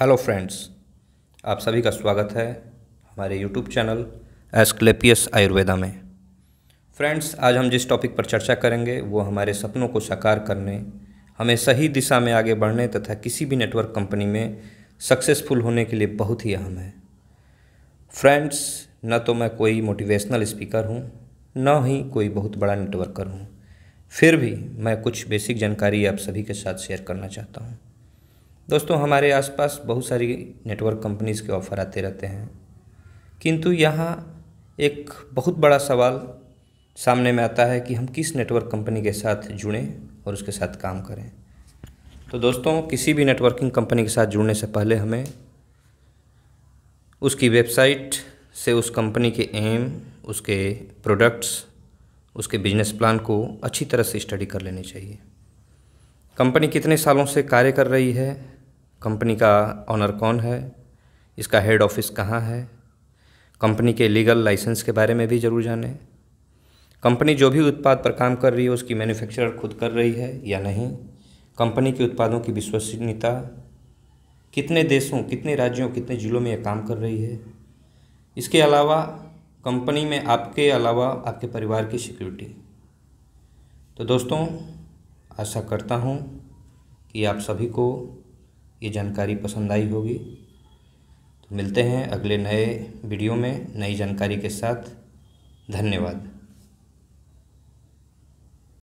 hello friends आप सभी का स्वागत है हमारे यूट्यूब चैनल एस्क्लेपियस आयुर्वेदा में फ्रेंड्स आज हम जिस टॉपिक पर चर्चा करेंगे वो हमारे सपनों को साकार करने हमें सही दिशा में आगे बढ़ने तथा किसी भी नेटवर्क कंपनी में सक्सेसफुल होने के लिए बहुत ही अहम है फ्रेंड्स न तो मैं कोई मोटिवेशनल स्पीकर हूँ न ही कोई बहुत बड़ा नेटवर्कर हूँ फिर भी मैं कुछ बेसिक जानकारी आप सभी के साथ शेयर करना चाहता हूँ दोस्तों हमारे आसपास बहुत सारी नेटवर्क कंपनीज़ के ऑफ़र आते रहते हैं किंतु यहाँ एक बहुत बड़ा सवाल सामने में आता है कि हम किस नेटवर्क कंपनी के साथ जुड़ें और उसके साथ काम करें तो दोस्तों किसी भी नेटवर्किंग कंपनी के साथ जुड़ने से पहले हमें उसकी वेबसाइट से उस कंपनी के एम उसके प्रोडक्ट्स उसके बिजनेस प्लान को अच्छी तरह से स्टडी कर लेनी चाहिए कंपनी कितने सालों से कार्य कर रही है कंपनी का ऑनर कौन है इसका हेड ऑफिस कहाँ है कंपनी के लीगल लाइसेंस के बारे में भी ज़रूर जाने कंपनी जो भी उत्पाद पर काम कर रही है उसकी मैन्युफैक्चरर खुद कर रही है या नहीं कंपनी के उत्पादों की विश्वसनीयता कितने देशों कितने राज्यों कितने ज़िलों में यह काम कर रही है इसके अलावा कंपनी में आपके अलावा आपके परिवार की सिक्योरिटी तो दोस्तों आशा करता हूँ कि आप सभी को ये जानकारी पसंद आई होगी तो मिलते हैं अगले नए वीडियो में नई जानकारी के साथ धन्यवाद